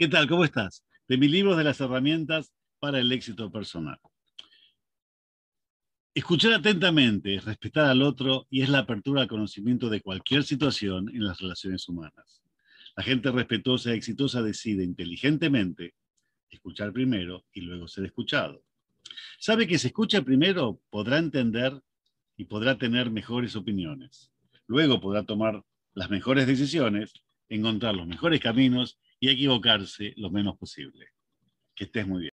¿Qué tal? ¿Cómo estás? De mi libro de las herramientas para el éxito personal. Escuchar atentamente, respetar al otro y es la apertura al conocimiento de cualquier situación en las relaciones humanas. La gente respetuosa y exitosa decide inteligentemente escuchar primero y luego ser escuchado. Sabe que si escucha primero podrá entender y podrá tener mejores opiniones. Luego podrá tomar las mejores decisiones, encontrar los mejores caminos y equivocarse lo menos posible. Que estés muy bien.